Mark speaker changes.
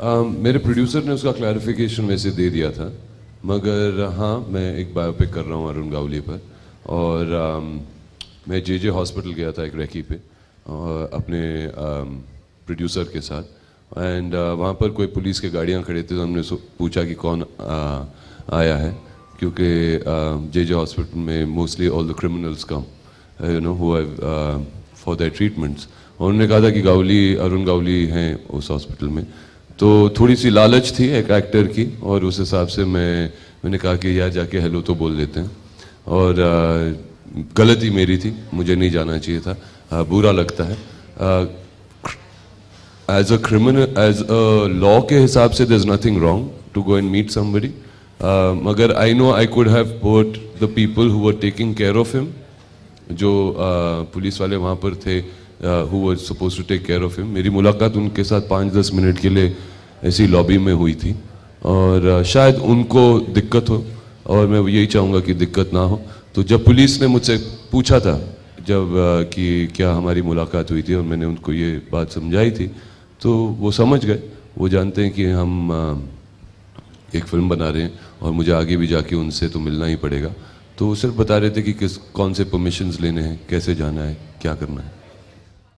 Speaker 1: um, मेरे producer ने उसका क्लैरिफिकेशन वैसे दे दिया था मगर हाँ मैं एक बायोपिक कर रहा हूँ अरुण गावली पर और um, मैं जे जे हॉस्पिटल गया था एक रैकी पे और अपने प्रोड्यूसर um, के साथ एंड uh, वहाँ पर कोई पुलिस के गाड़ियाँ खड़े थे तो हमने पूछा कि कौन uh, आया है क्योंकि जे जे हॉस्पिटल में mostly all the criminals come you know who for the treatments उन्होंने कहा था कि गावली अरुण गावली हैं उस हॉस्पिटल में तो थोड़ी सी लालच थी एक एक्टर की और उस हिसाब से मैं मैंने कहा कि यार जाके हेलो तो बोल देते हैं और गलती मेरी थी मुझे नहीं जाना चाहिए था आ, बुरा लगता है as a criminal as a law के हिसाब से there is nothing wrong to go and meet somebody मगर I know I could have put the people who are taking care of him जो uh, पुलिस वाले वहाँ पर थे who suppose to take care of him मेरी मुलाकात उनके साथ पाँच दस मिनट के लिए ऐसी लॉबी में हुई थी और शायद उनको दिक्कत हो और मैं यही चाहूँगा कि दिक्कत ना हो तो जब पुलिस ने मुझसे पूछा था जब कि क्या हमारी मुलाकात हुई थी और मैंने उनको ये बात समझाई थी तो वो समझ गए वो जानते हैं कि हम एक फिल्म बना रहे हैं और मुझे आगे भी जाके उनसे तो मिलना ही पड़ेगा तो वो सिर्फ बता रहे थे कि किस कौन से परमिशंस लेने हैं कैसे जाना है क्या करना है